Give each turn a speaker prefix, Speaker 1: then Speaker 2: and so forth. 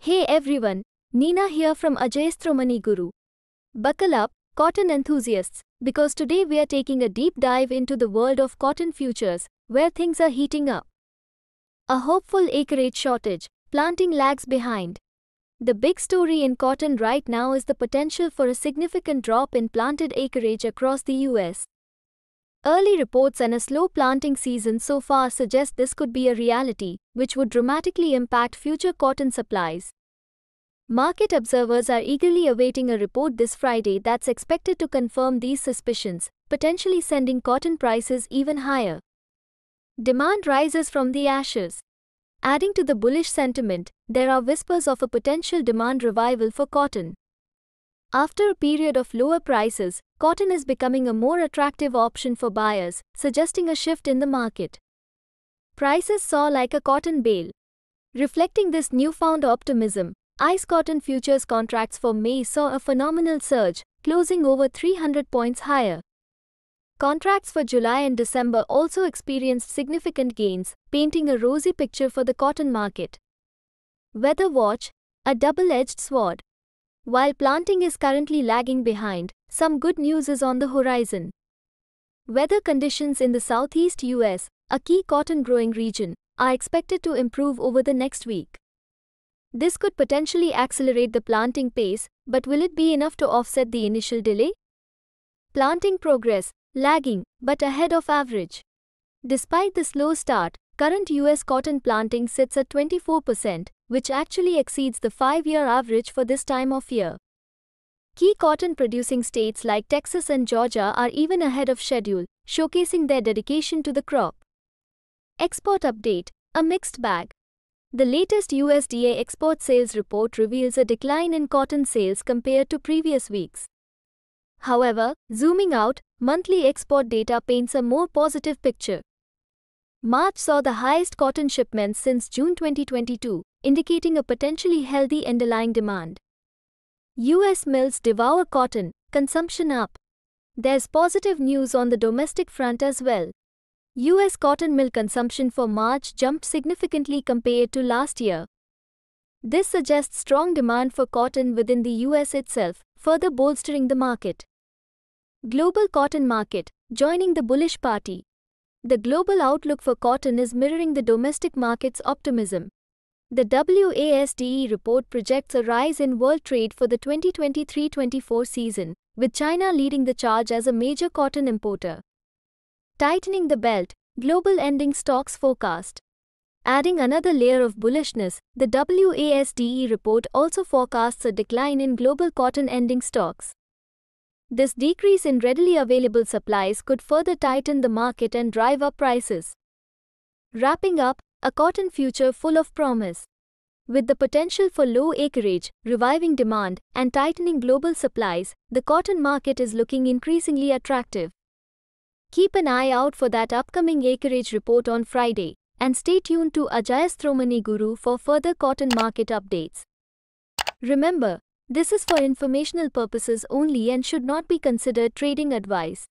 Speaker 1: Hey everyone, Nina here from Ajayastromani Guru. Buckle up, cotton enthusiasts, because today we are taking a deep dive into the world of cotton futures, where things are heating up. A hopeful acreage shortage, planting lags behind. The big story in cotton right now is the potential for a significant drop in planted acreage across the US. Early reports and a slow planting season so far suggest this could be a reality, which would dramatically impact future cotton supplies. Market observers are eagerly awaiting a report this Friday that's expected to confirm these suspicions, potentially sending cotton prices even higher. Demand rises from the ashes. Adding to the bullish sentiment, there are whispers of a potential demand revival for cotton. After a period of lower prices, cotton is becoming a more attractive option for buyers, suggesting a shift in the market. Prices saw like a cotton bale. Reflecting this newfound optimism, ICE cotton futures contracts for May saw a phenomenal surge, closing over 300 points higher. Contracts for July and December also experienced significant gains, painting a rosy picture for the cotton market. Weather Watch, a double edged sword. While planting is currently lagging behind, some good news is on the horizon. Weather conditions in the southeast US, a key cotton growing region, are expected to improve over the next week. This could potentially accelerate the planting pace, but will it be enough to offset the initial delay? Planting progress, lagging, but ahead of average. Despite the slow start, current US cotton planting sits at 24%, which actually exceeds the five year average for this time of year. Key cotton producing states like Texas and Georgia are even ahead of schedule, showcasing their dedication to the crop. Export update A mixed bag. The latest USDA export sales report reveals a decline in cotton sales compared to previous weeks. However, zooming out, monthly export data paints a more positive picture. March saw the highest cotton shipments since June 2022, indicating a potentially healthy underlying demand. U.S. mills devour cotton, consumption up. There's positive news on the domestic front as well. U.S. cotton mill consumption for March jumped significantly compared to last year. This suggests strong demand for cotton within the U.S. itself, further bolstering the market. Global cotton market, joining the bullish party. The global outlook for cotton is mirroring the domestic market's optimism. The WASDE report projects a rise in world trade for the 2023 24 season, with China leading the charge as a major cotton importer. Tightening the belt, global ending stocks forecast. Adding another layer of bullishness, the WASDE report also forecasts a decline in global cotton ending stocks. This decrease in readily available supplies could further tighten the market and drive up prices. Wrapping up, a cotton future full of promise. With the potential for low acreage, reviving demand, and tightening global supplies, the cotton market is looking increasingly attractive. Keep an eye out for that upcoming acreage report on Friday, and stay tuned to Ajayasthromani Guru for further cotton market updates. Remember, this is for informational purposes only and should not be considered trading advice.